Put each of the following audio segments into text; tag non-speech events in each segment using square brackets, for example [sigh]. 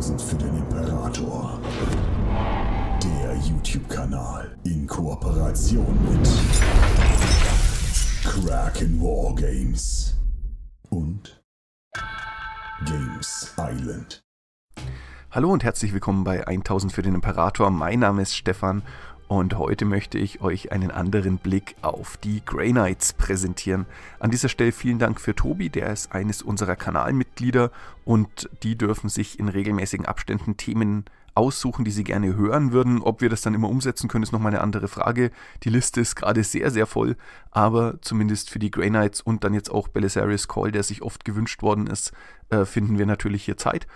1000 für den Imperator. Der YouTube-Kanal in Kooperation mit Kraken War Games und Games Island. Hallo und herzlich willkommen bei 1000 für den Imperator. Mein Name ist Stefan und heute möchte ich euch einen anderen Blick auf die Grey Knights präsentieren. An dieser Stelle vielen Dank für Tobi, der ist eines unserer Kanalmitglieder und die dürfen sich in regelmäßigen Abständen Themen aussuchen, die sie gerne hören würden. Ob wir das dann immer umsetzen können, ist nochmal eine andere Frage. Die Liste ist gerade sehr, sehr voll, aber zumindest für die Grey Knights und dann jetzt auch Belisarius Call, der sich oft gewünscht worden ist, äh, finden wir natürlich hier Zeit.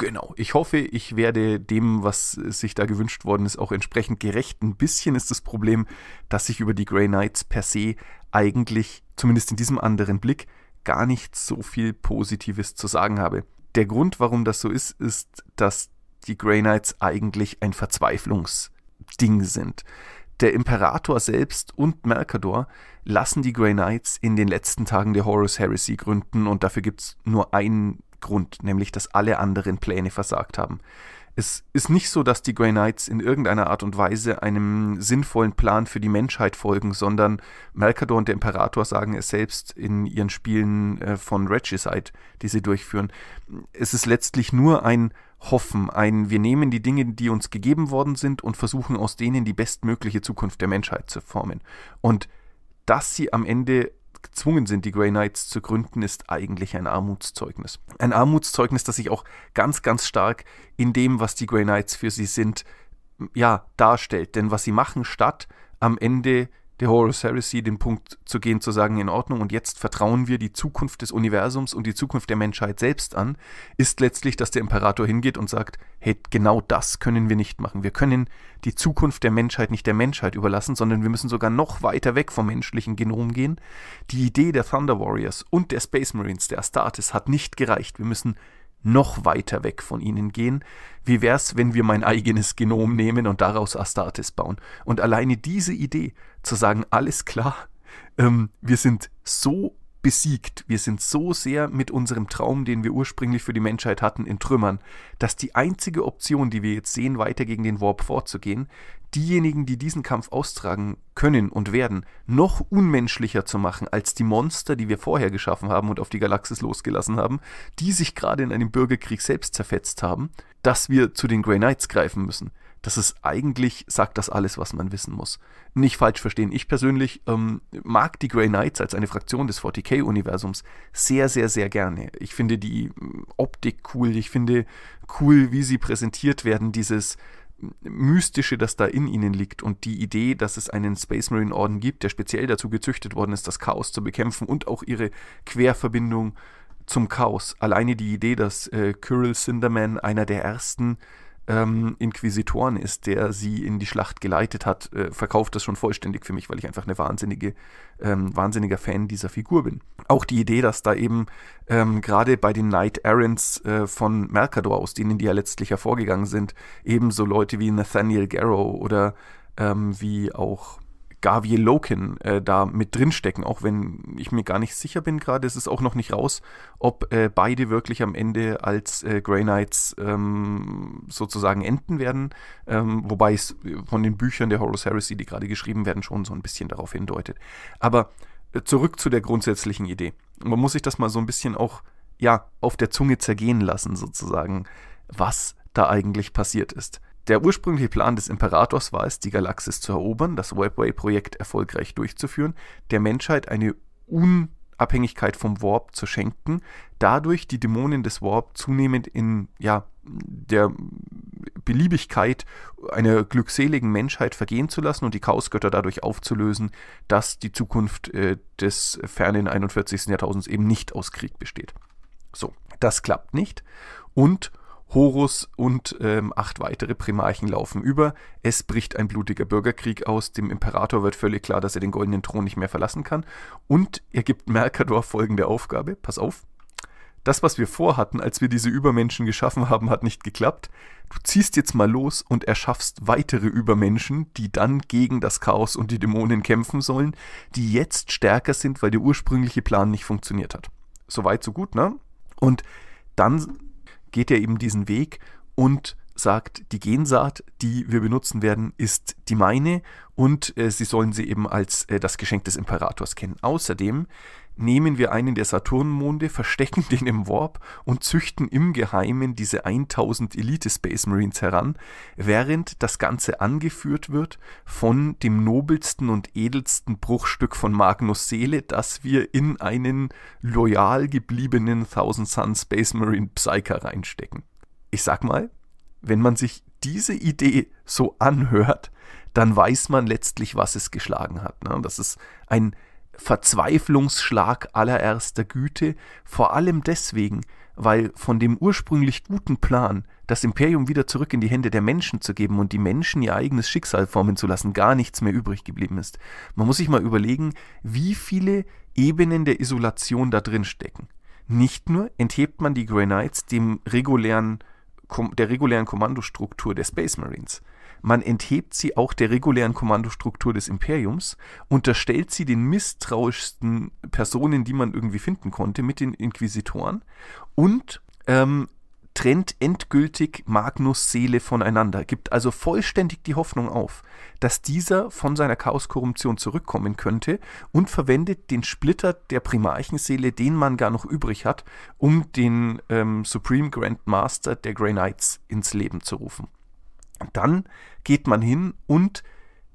Genau. Ich hoffe, ich werde dem, was sich da gewünscht worden ist, auch entsprechend gerecht. Ein bisschen ist das Problem, dass ich über die Grey Knights per se eigentlich, zumindest in diesem anderen Blick, gar nicht so viel Positives zu sagen habe. Der Grund, warum das so ist, ist, dass die Grey Knights eigentlich ein Verzweiflungsding sind. Der Imperator selbst und Mercador lassen die Grey Knights in den letzten Tagen der Horus Heresy gründen und dafür gibt es nur einen Grund, nämlich dass alle anderen Pläne versagt haben. Es ist nicht so, dass die Grey Knights in irgendeiner Art und Weise einem sinnvollen Plan für die Menschheit folgen, sondern Malkador und der Imperator sagen es selbst in ihren Spielen äh, von Regicide, die sie durchführen. Es ist letztlich nur ein Hoffen, ein Wir nehmen die Dinge, die uns gegeben worden sind und versuchen aus denen die bestmögliche Zukunft der Menschheit zu formen. Und dass sie am Ende gezwungen sind, die Grey Knights zu gründen, ist eigentlich ein Armutszeugnis. Ein Armutszeugnis, das sich auch ganz, ganz stark in dem, was die Grey Knights für sie sind, ja, darstellt. Denn was sie machen, statt am Ende der Horus Heresy den Punkt zu gehen, zu sagen, in Ordnung, und jetzt vertrauen wir die Zukunft des Universums und die Zukunft der Menschheit selbst an, ist letztlich, dass der Imperator hingeht und sagt, hey, genau das können wir nicht machen. Wir können die Zukunft der Menschheit nicht der Menschheit überlassen, sondern wir müssen sogar noch weiter weg vom menschlichen Genom gehen. Die Idee der Thunder Warriors und der Space Marines, der Astartes, hat nicht gereicht. Wir müssen noch weiter weg von ihnen gehen? Wie wär's, wenn wir mein eigenes Genom nehmen und daraus Astartes bauen? Und alleine diese Idee, zu sagen, alles klar, ähm, wir sind so besiegt, wir sind so sehr mit unserem Traum, den wir ursprünglich für die Menschheit hatten, in Trümmern, dass die einzige Option, die wir jetzt sehen, weiter gegen den Warp vorzugehen, diejenigen, die diesen Kampf austragen können und werden, noch unmenschlicher zu machen als die Monster, die wir vorher geschaffen haben und auf die Galaxis losgelassen haben, die sich gerade in einem Bürgerkrieg selbst zerfetzt haben, dass wir zu den Grey Knights greifen müssen. Das ist eigentlich, sagt das alles, was man wissen muss. Nicht falsch verstehen. Ich persönlich ähm, mag die Grey Knights als eine Fraktion des 40k-Universums sehr, sehr, sehr gerne. Ich finde die ähm, Optik cool. Ich finde cool, wie sie präsentiert werden. Dieses, Mystische, das da in ihnen liegt und die Idee, dass es einen Space Marine Orden gibt, der speziell dazu gezüchtet worden ist, das Chaos zu bekämpfen und auch ihre Querverbindung zum Chaos. Alleine die Idee, dass äh, Kirill Cinderman einer der ersten ähm, Inquisitoren ist, der sie in die Schlacht geleitet hat, äh, verkauft das schon vollständig für mich, weil ich einfach eine wahnsinnige, ähm, wahnsinniger Fan dieser Figur bin. Auch die Idee, dass da eben ähm, gerade bei den Knight Errants äh, von Mercador, aus denen die ja letztlich hervorgegangen sind, ebenso Leute wie Nathaniel Garrow oder ähm, wie auch Gavi Loken äh, da mit drinstecken, auch wenn ich mir gar nicht sicher bin gerade. Es ist auch noch nicht raus, ob äh, beide wirklich am Ende als äh, Grey Knights ähm, sozusagen enden werden. Ähm, wobei es äh, von den Büchern der Horus Heresy, die gerade geschrieben werden, schon so ein bisschen darauf hindeutet. Aber äh, zurück zu der grundsätzlichen Idee. Man muss sich das mal so ein bisschen auch ja, auf der Zunge zergehen lassen, sozusagen, was da eigentlich passiert ist. Der ursprüngliche Plan des Imperators war es, die Galaxis zu erobern, das webway projekt erfolgreich durchzuführen, der Menschheit eine Unabhängigkeit vom Warp zu schenken, dadurch die Dämonen des Warp zunehmend in ja, der Beliebigkeit einer glückseligen Menschheit vergehen zu lassen und die Chaosgötter dadurch aufzulösen, dass die Zukunft äh, des fernen 41. Jahrtausends eben nicht aus Krieg besteht. So, das klappt nicht und Horus und ähm, acht weitere Primarchen laufen über. Es bricht ein blutiger Bürgerkrieg aus. Dem Imperator wird völlig klar, dass er den goldenen Thron nicht mehr verlassen kann. Und er gibt Mercador folgende Aufgabe. Pass auf. Das, was wir vorhatten, als wir diese Übermenschen geschaffen haben, hat nicht geklappt. Du ziehst jetzt mal los und erschaffst weitere Übermenschen, die dann gegen das Chaos und die Dämonen kämpfen sollen, die jetzt stärker sind, weil der ursprüngliche Plan nicht funktioniert hat. Soweit, so gut, ne? Und dann geht er eben diesen Weg und sagt, die Gensaat, die wir benutzen werden, ist die meine und äh, sie sollen sie eben als äh, das Geschenk des Imperators kennen. Außerdem nehmen wir einen der Saturnmonde, verstecken den im Warp und züchten im Geheimen diese 1000 Elite Space Marines heran, während das Ganze angeführt wird von dem nobelsten und edelsten Bruchstück von Magnus Seele, das wir in einen loyal gebliebenen Thousand Sun Space Marine Psyker reinstecken. Ich sag mal, wenn man sich diese Idee so anhört, dann weiß man letztlich, was es geschlagen hat. Ne? Das ist ein Verzweiflungsschlag allererster Güte, vor allem deswegen, weil von dem ursprünglich guten Plan, das Imperium wieder zurück in die Hände der Menschen zu geben und die Menschen ihr eigenes Schicksal formen zu lassen, gar nichts mehr übrig geblieben ist. Man muss sich mal überlegen, wie viele Ebenen der Isolation da drin stecken. Nicht nur enthebt man die Grey Knights dem regulären, der regulären Kommandostruktur der Space Marines, man enthebt sie auch der regulären Kommandostruktur des Imperiums, unterstellt sie den misstrauischsten Personen, die man irgendwie finden konnte, mit den Inquisitoren und ähm, trennt endgültig Magnus Seele voneinander, gibt also vollständig die Hoffnung auf, dass dieser von seiner Chaoskorruption zurückkommen könnte und verwendet den Splitter der Primarchenseele, den man gar noch übrig hat, um den ähm, Supreme Grand Master der Grey Knights ins Leben zu rufen dann geht man hin und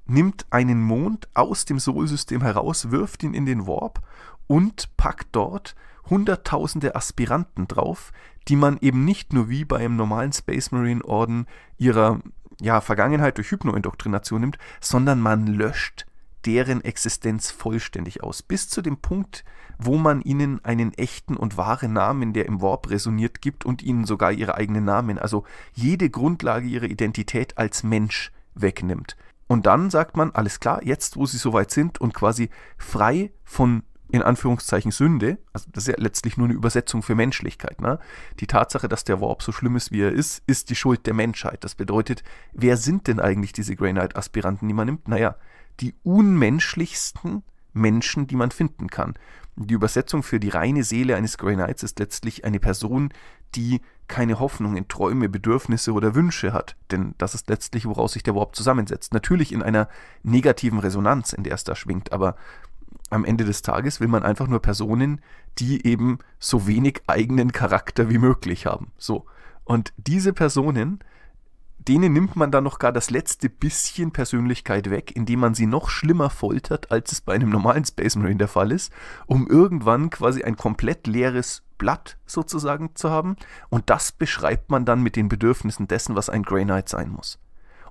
nimmt einen Mond aus dem Solsystem heraus, wirft ihn in den Warp und packt dort hunderttausende Aspiranten drauf, die man eben nicht nur wie bei einem normalen Space Marine Orden ihrer ja, Vergangenheit durch Hypnoindoktrination nimmt, sondern man löscht deren Existenz vollständig aus, bis zu dem Punkt, wo man ihnen einen echten und wahren Namen, der im Warp resoniert, gibt und ihnen sogar ihre eigenen Namen, also jede Grundlage ihrer Identität als Mensch wegnimmt. Und dann sagt man, alles klar, jetzt wo sie soweit sind und quasi frei von in Anführungszeichen Sünde, also das ist ja letztlich nur eine Übersetzung für Menschlichkeit. Ne? Die Tatsache, dass der Warp so schlimm ist, wie er ist, ist die Schuld der Menschheit. Das bedeutet, wer sind denn eigentlich diese Grey Knight-Aspiranten, die man nimmt? Naja, die unmenschlichsten Menschen, die man finden kann. Die Übersetzung für die reine Seele eines Grey Knights ist letztlich eine Person, die keine Hoffnung in Träume, Bedürfnisse oder Wünsche hat, denn das ist letztlich, woraus sich der Warp zusammensetzt. Natürlich in einer negativen Resonanz, in der es da schwingt, aber am Ende des Tages will man einfach nur Personen, die eben so wenig eigenen Charakter wie möglich haben. So. Und diese Personen denen nimmt man dann noch gar das letzte bisschen Persönlichkeit weg, indem man sie noch schlimmer foltert, als es bei einem normalen Space Marine der Fall ist, um irgendwann quasi ein komplett leeres Blatt sozusagen zu haben. Und das beschreibt man dann mit den Bedürfnissen dessen, was ein Grey Knight sein muss.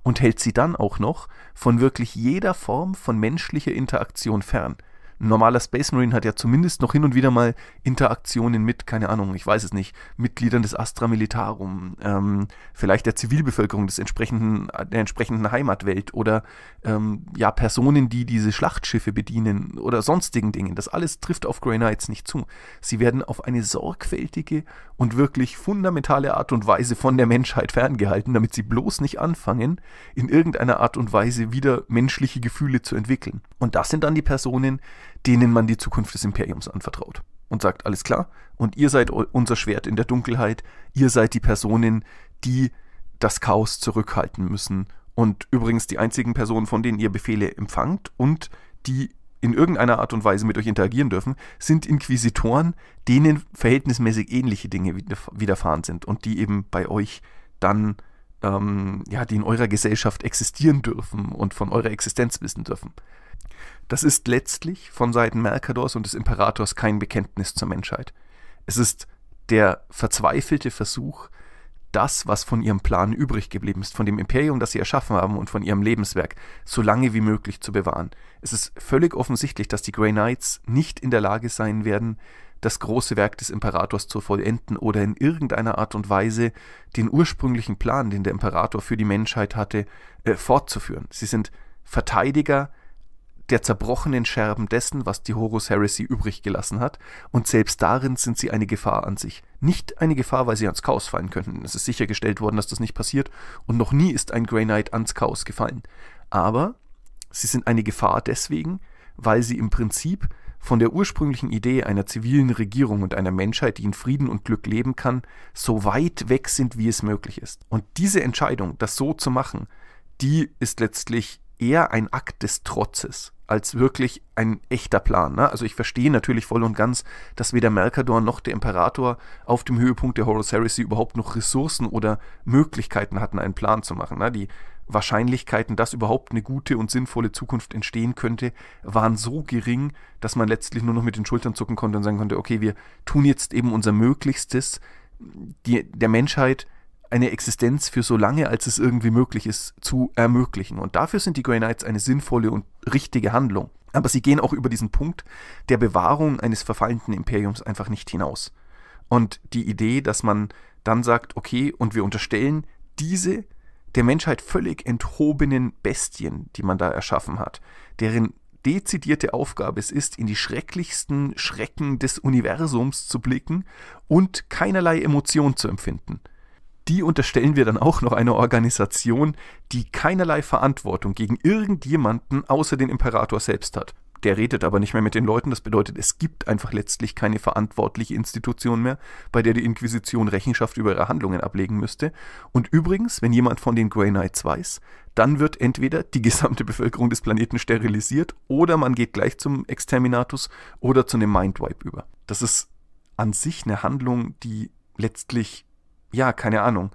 Und hält sie dann auch noch von wirklich jeder Form von menschlicher Interaktion fern ein normaler Space Marine hat ja zumindest noch hin und wieder mal Interaktionen mit, keine Ahnung, ich weiß es nicht, Mitgliedern des Astra Militarum, ähm, vielleicht der Zivilbevölkerung des entsprechenden, der entsprechenden Heimatwelt oder ähm, ja, Personen, die diese Schlachtschiffe bedienen oder sonstigen Dingen. Das alles trifft auf Grey Knights nicht zu. Sie werden auf eine sorgfältige und wirklich fundamentale Art und Weise von der Menschheit ferngehalten, damit sie bloß nicht anfangen, in irgendeiner Art und Weise wieder menschliche Gefühle zu entwickeln. Und das sind dann die Personen, denen man die Zukunft des Imperiums anvertraut und sagt, alles klar, und ihr seid unser Schwert in der Dunkelheit, ihr seid die Personen, die das Chaos zurückhalten müssen und übrigens die einzigen Personen, von denen ihr Befehle empfangt und die in irgendeiner Art und Weise mit euch interagieren dürfen, sind Inquisitoren, denen verhältnismäßig ähnliche Dinge widerfahren sind und die eben bei euch dann, ähm, ja, die in eurer Gesellschaft existieren dürfen und von eurer Existenz wissen dürfen. Das ist letztlich von Seiten Mercadors und des Imperators kein Bekenntnis zur Menschheit. Es ist der verzweifelte Versuch, das, was von ihrem Plan übrig geblieben ist, von dem Imperium, das sie erschaffen haben und von ihrem Lebenswerk, so lange wie möglich zu bewahren. Es ist völlig offensichtlich, dass die Grey Knights nicht in der Lage sein werden, das große Werk des Imperators zu vollenden oder in irgendeiner Art und Weise den ursprünglichen Plan, den der Imperator für die Menschheit hatte, äh, fortzuführen. Sie sind Verteidiger der zerbrochenen Scherben dessen, was die Horus Heresy übrig gelassen hat, und selbst darin sind sie eine Gefahr an sich. Nicht eine Gefahr, weil sie ans Chaos fallen könnten. Es ist sichergestellt worden, dass das nicht passiert, und noch nie ist ein Grey Knight ans Chaos gefallen. Aber sie sind eine Gefahr deswegen, weil sie im Prinzip von der ursprünglichen Idee einer zivilen Regierung und einer Menschheit, die in Frieden und Glück leben kann, so weit weg sind, wie es möglich ist. Und diese Entscheidung, das so zu machen, die ist letztlich eher ein Akt des Trotzes als wirklich ein echter Plan. Ne? Also ich verstehe natürlich voll und ganz, dass weder Mercador noch der Imperator auf dem Höhepunkt der Horus Heresy überhaupt noch Ressourcen oder Möglichkeiten hatten, einen Plan zu machen. Ne? Die Wahrscheinlichkeiten, dass überhaupt eine gute und sinnvolle Zukunft entstehen könnte, waren so gering, dass man letztlich nur noch mit den Schultern zucken konnte und sagen konnte, okay, wir tun jetzt eben unser Möglichstes, die, der Menschheit eine Existenz für so lange, als es irgendwie möglich ist, zu ermöglichen. Und dafür sind die Grey Knights eine sinnvolle und richtige Handlung. Aber sie gehen auch über diesen Punkt der Bewahrung eines verfallenden Imperiums einfach nicht hinaus. Und die Idee, dass man dann sagt, okay, und wir unterstellen diese der Menschheit völlig enthobenen Bestien, die man da erschaffen hat, deren dezidierte Aufgabe es ist, in die schrecklichsten Schrecken des Universums zu blicken und keinerlei Emotion zu empfinden – die unterstellen wir dann auch noch einer Organisation, die keinerlei Verantwortung gegen irgendjemanden außer den Imperator selbst hat. Der redet aber nicht mehr mit den Leuten, das bedeutet, es gibt einfach letztlich keine verantwortliche Institution mehr, bei der die Inquisition Rechenschaft über ihre Handlungen ablegen müsste. Und übrigens, wenn jemand von den Grey Knights weiß, dann wird entweder die gesamte Bevölkerung des Planeten sterilisiert oder man geht gleich zum Exterminatus oder zu einem Mindwipe über. Das ist an sich eine Handlung, die letztlich ja, keine Ahnung,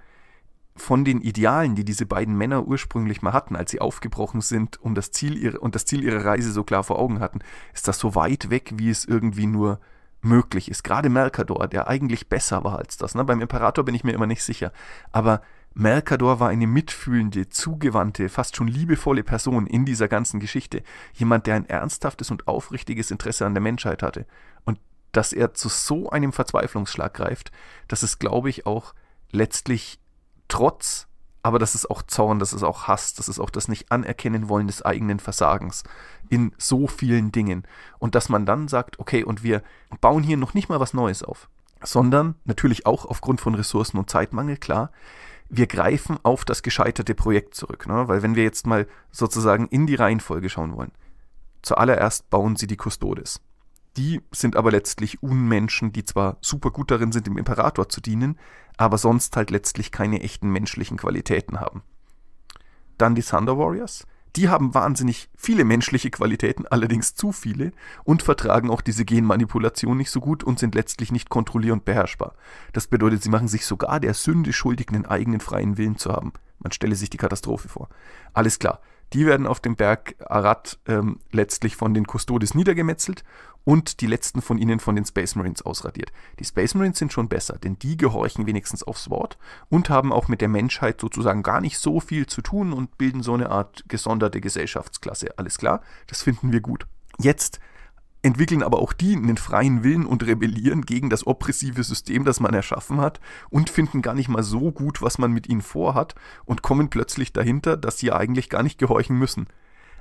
von den Idealen, die diese beiden Männer ursprünglich mal hatten, als sie aufgebrochen sind um das Ziel ihre, und das Ziel ihrer Reise so klar vor Augen hatten, ist das so weit weg, wie es irgendwie nur möglich ist. Gerade Mercador, der eigentlich besser war als das. Ne? Beim Imperator bin ich mir immer nicht sicher. Aber Mercador war eine mitfühlende, zugewandte, fast schon liebevolle Person in dieser ganzen Geschichte. Jemand, der ein ernsthaftes und aufrichtiges Interesse an der Menschheit hatte. Und dass er zu so einem Verzweiflungsschlag greift, das ist, glaube ich, auch letztlich Trotz, aber das ist auch Zorn, das ist auch Hass, das ist auch das Nicht-Anerkennen-Wollen des eigenen Versagens in so vielen Dingen. Und dass man dann sagt, okay, und wir bauen hier noch nicht mal was Neues auf, sondern natürlich auch aufgrund von Ressourcen und Zeitmangel, klar, wir greifen auf das gescheiterte Projekt zurück. Ne? Weil wenn wir jetzt mal sozusagen in die Reihenfolge schauen wollen, zuallererst bauen sie die Kustodes. Die sind aber letztlich Unmenschen, die zwar super gut darin sind, dem Imperator zu dienen, aber sonst halt letztlich keine echten menschlichen Qualitäten haben. Dann die Thunder Warriors. Die haben wahnsinnig viele menschliche Qualitäten, allerdings zu viele, und vertragen auch diese Genmanipulation nicht so gut und sind letztlich nicht kontrollierend beherrschbar. Das bedeutet, sie machen sich sogar der Sünde schuldig, einen eigenen freien Willen zu haben. Man stelle sich die Katastrophe vor. Alles klar, die werden auf dem Berg Arad ähm, letztlich von den Custodes niedergemetzelt und die letzten von ihnen von den Space Marines ausradiert. Die Space Marines sind schon besser, denn die gehorchen wenigstens aufs Wort und haben auch mit der Menschheit sozusagen gar nicht so viel zu tun und bilden so eine Art gesonderte Gesellschaftsklasse. Alles klar, das finden wir gut. Jetzt entwickeln aber auch die einen freien Willen und rebellieren gegen das oppressive System, das man erschaffen hat und finden gar nicht mal so gut, was man mit ihnen vorhat und kommen plötzlich dahinter, dass sie eigentlich gar nicht gehorchen müssen.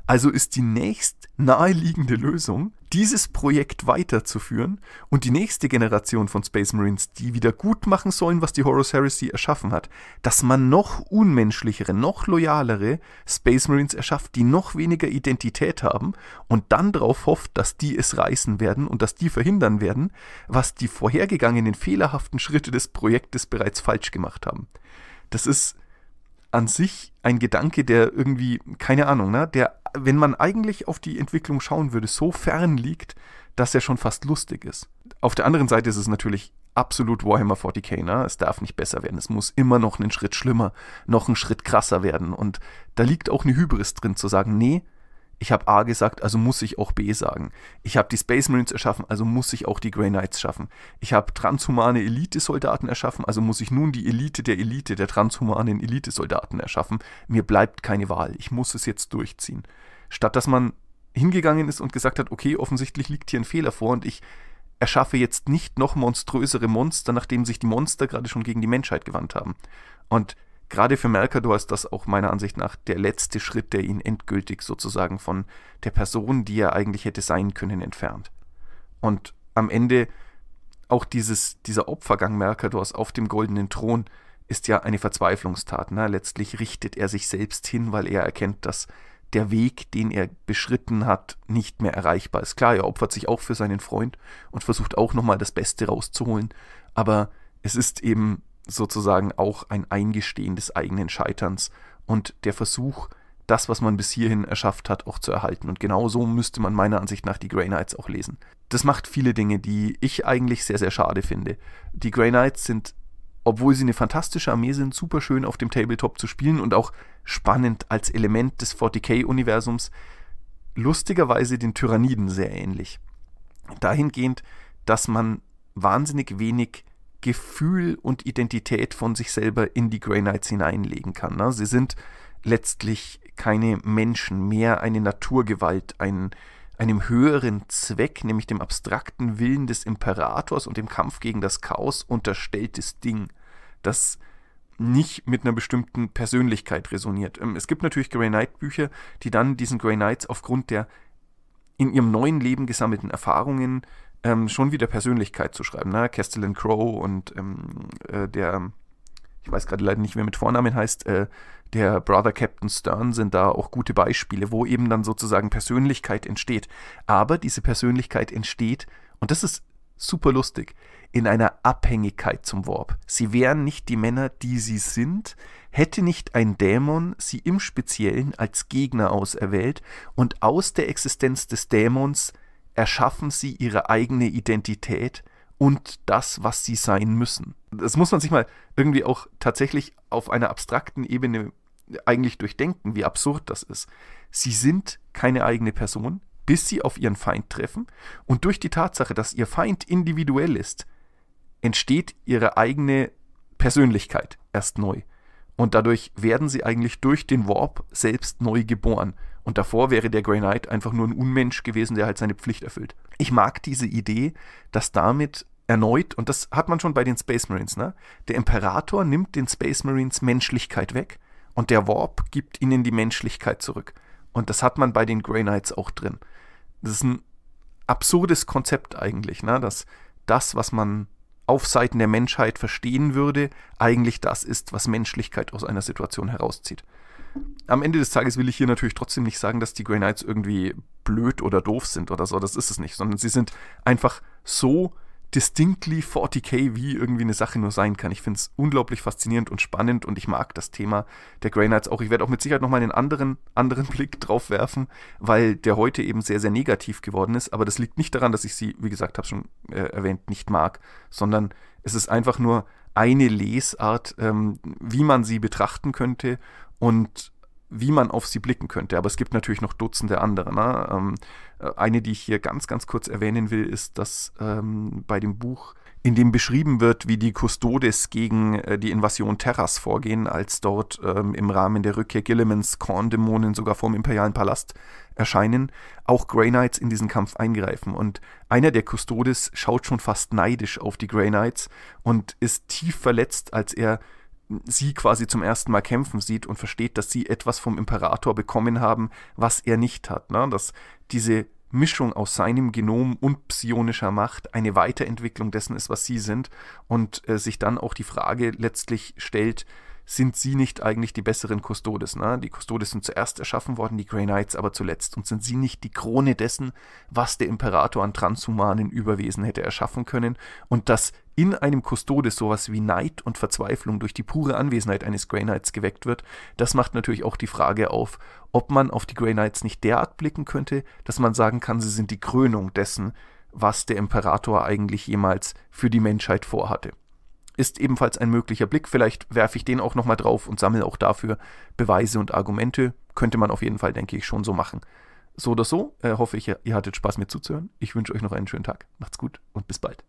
Also ist die nächst naheliegende Lösung, dieses Projekt weiterzuführen und die nächste Generation von Space Marines, die wieder gut machen sollen, was die Horus Heresy erschaffen hat, dass man noch unmenschlichere, noch loyalere Space Marines erschafft, die noch weniger Identität haben und dann darauf hofft, dass die es reißen werden und dass die verhindern werden, was die vorhergegangenen fehlerhaften Schritte des Projektes bereits falsch gemacht haben. Das ist an sich ein Gedanke, der irgendwie, keine Ahnung, ne, der, wenn man eigentlich auf die Entwicklung schauen würde, so fern liegt, dass er schon fast lustig ist. Auf der anderen Seite ist es natürlich absolut Warhammer 40k, ne? Es darf nicht besser werden. Es muss immer noch einen Schritt schlimmer, noch einen Schritt krasser werden. Und da liegt auch eine Hybris drin, zu sagen, nee, ich habe A gesagt, also muss ich auch B sagen. Ich habe die Space Marines erschaffen, also muss ich auch die Grey Knights schaffen. Ich habe transhumane Elite-Soldaten erschaffen, also muss ich nun die Elite der Elite der transhumanen Elite-Soldaten erschaffen. Mir bleibt keine Wahl. Ich muss es jetzt durchziehen. Statt dass man hingegangen ist und gesagt hat, okay, offensichtlich liegt hier ein Fehler vor und ich erschaffe jetzt nicht noch monströsere Monster, nachdem sich die Monster gerade schon gegen die Menschheit gewandt haben. Und gerade für Mercador ist das auch meiner Ansicht nach der letzte Schritt, der ihn endgültig sozusagen von der Person, die er eigentlich hätte sein können, entfernt. Und am Ende auch dieses, dieser Opfergang Mercadors auf dem goldenen Thron ist ja eine Verzweiflungstat. Ne? Letztlich richtet er sich selbst hin, weil er erkennt, dass der Weg, den er beschritten hat, nicht mehr erreichbar ist. Klar, er opfert sich auch für seinen Freund und versucht auch nochmal das Beste rauszuholen, aber es ist eben sozusagen auch ein Eingestehen des eigenen Scheiterns und der Versuch, das, was man bis hierhin erschafft hat, auch zu erhalten. Und genau so müsste man meiner Ansicht nach die Grey Knights auch lesen. Das macht viele Dinge, die ich eigentlich sehr, sehr schade finde. Die Grey Knights sind, obwohl sie eine fantastische Armee sind, super schön auf dem Tabletop zu spielen und auch spannend als Element des 40k-Universums, lustigerweise den Tyranniden sehr ähnlich. Dahingehend, dass man wahnsinnig wenig Gefühl und Identität von sich selber in die Grey Knights hineinlegen kann. Ne? Sie sind letztlich keine Menschen mehr, eine Naturgewalt, ein, einem höheren Zweck, nämlich dem abstrakten Willen des Imperators und dem Kampf gegen das Chaos unterstelltes Ding, das nicht mit einer bestimmten Persönlichkeit resoniert. Ähm, es gibt natürlich Grey Knight-Bücher, die dann diesen Grey Knights aufgrund der in ihrem neuen Leben gesammelten Erfahrungen ähm, schon wieder Persönlichkeit zu schreiben. Ne? Castellan Crow und ähm, äh, der, ich weiß gerade leider nicht, wer mit Vornamen heißt, äh, der Brother Captain Stern sind da auch gute Beispiele, wo eben dann sozusagen Persönlichkeit entsteht. Aber diese Persönlichkeit entsteht, und das ist super lustig, in einer Abhängigkeit zum Warp. Sie wären nicht die Männer, die sie sind, hätte nicht ein Dämon sie im Speziellen als Gegner auserwählt und aus der Existenz des Dämons erschaffen sie ihre eigene Identität und das, was sie sein müssen. Das muss man sich mal irgendwie auch tatsächlich auf einer abstrakten Ebene eigentlich durchdenken, wie absurd das ist. Sie sind keine eigene Person, bis sie auf ihren Feind treffen und durch die Tatsache, dass ihr Feind individuell ist, entsteht ihre eigene Persönlichkeit erst neu. Und dadurch werden sie eigentlich durch den Warp selbst neu geboren. Und davor wäre der Grey Knight einfach nur ein Unmensch gewesen, der halt seine Pflicht erfüllt. Ich mag diese Idee, dass damit erneut, und das hat man schon bei den Space Marines, ne? Der Imperator nimmt den Space Marines Menschlichkeit weg und der Warp gibt ihnen die Menschlichkeit zurück. Und das hat man bei den Grey Knights auch drin. Das ist ein absurdes Konzept eigentlich, ne? dass das, was man auf Seiten der Menschheit verstehen würde, eigentlich das ist, was Menschlichkeit aus einer Situation herauszieht. Am Ende des Tages will ich hier natürlich trotzdem nicht sagen, dass die Grey Knights irgendwie blöd oder doof sind oder so. Das ist es nicht, sondern sie sind einfach so distinctly 40k wie irgendwie eine Sache nur sein kann. Ich finde es unglaublich faszinierend und spannend und ich mag das Thema der Grey Knights auch. Ich werde auch mit Sicherheit nochmal einen anderen, anderen [laughs] Blick drauf werfen, weil der heute eben sehr, sehr negativ geworden ist. Aber das liegt nicht daran, dass ich sie, wie gesagt, habe schon äh, erwähnt, nicht mag, sondern es ist einfach nur eine Lesart, ähm, wie man sie betrachten könnte und wie man auf sie blicken könnte. Aber es gibt natürlich noch Dutzende andere. Ne? Ähm, äh, eine, die ich hier ganz, ganz kurz erwähnen will, ist, dass ähm, bei dem Buch, in dem beschrieben wird, wie die Custodes gegen äh, die Invasion Terras vorgehen, als dort ähm, im Rahmen der Rückkehr Gillimans Korndämonen sogar vorm imperialen Palast erscheinen, auch Grey Knights in diesen Kampf eingreifen. Und einer der Custodes schaut schon fast neidisch auf die Grey Knights und ist tief verletzt, als er sie quasi zum ersten Mal kämpfen sieht und versteht, dass sie etwas vom Imperator bekommen haben, was er nicht hat. Ne? Dass diese Mischung aus seinem Genom und psionischer Macht eine Weiterentwicklung dessen ist, was sie sind. Und äh, sich dann auch die Frage letztlich stellt, sind sie nicht eigentlich die besseren Kustodes? Ne? Die Kustodes sind zuerst erschaffen worden, die Grey Knights aber zuletzt. Und sind sie nicht die Krone dessen, was der Imperator an transhumanen Überwesen hätte erschaffen können? Und dass in einem Custodes sowas wie Neid und Verzweiflung durch die pure Anwesenheit eines Grey Knights geweckt wird, das macht natürlich auch die Frage auf, ob man auf die Grey Knights nicht derart blicken könnte, dass man sagen kann, sie sind die Krönung dessen, was der Imperator eigentlich jemals für die Menschheit vorhatte. Ist ebenfalls ein möglicher Blick, vielleicht werfe ich den auch nochmal drauf und sammle auch dafür Beweise und Argumente, könnte man auf jeden Fall, denke ich, schon so machen. So oder so, äh, hoffe ich, ihr hattet Spaß mir zuzuhören. Ich wünsche euch noch einen schönen Tag. Macht's gut und bis bald.